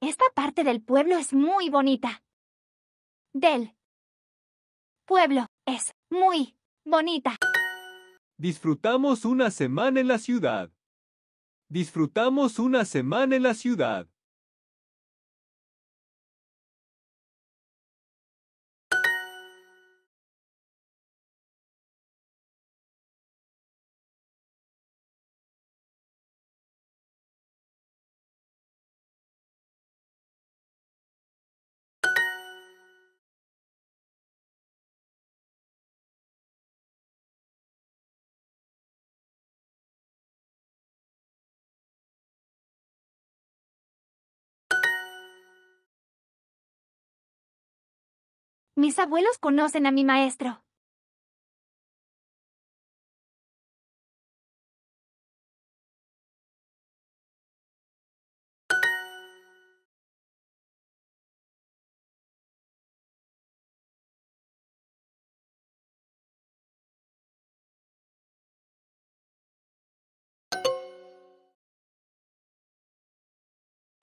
Esta parte del pueblo es muy bonita. Del pueblo es muy bonita. Disfrutamos una semana en la ciudad. Disfrutamos una semana en la ciudad. Mis abuelos conocen a mi maestro.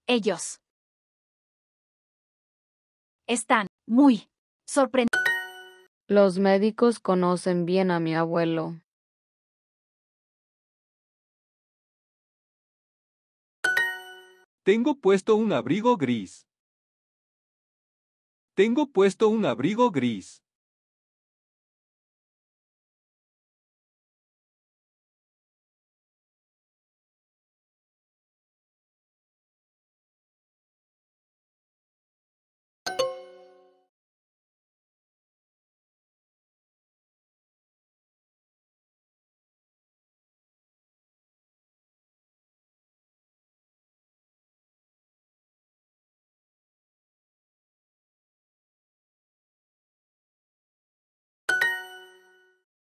Ellos están muy Sorprendido. Los médicos conocen bien a mi abuelo. Tengo puesto un abrigo gris. Tengo puesto un abrigo gris.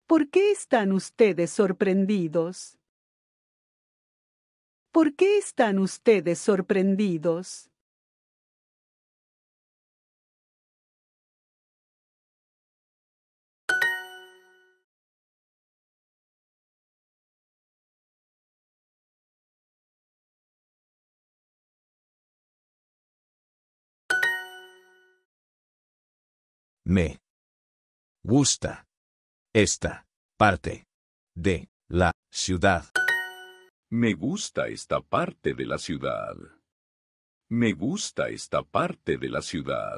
¿Por qué están ustedes sorprendidos? ¿Por qué están ustedes sorprendidos? Me gusta esta parte de la ciudad. Me gusta esta parte de la ciudad. Me gusta esta parte de la ciudad.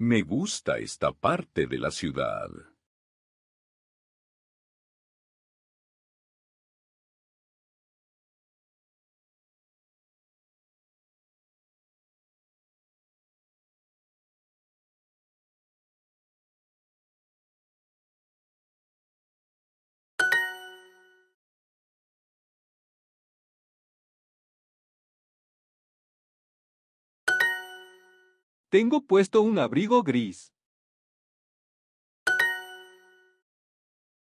Me gusta esta parte de la ciudad. Tengo puesto un abrigo gris.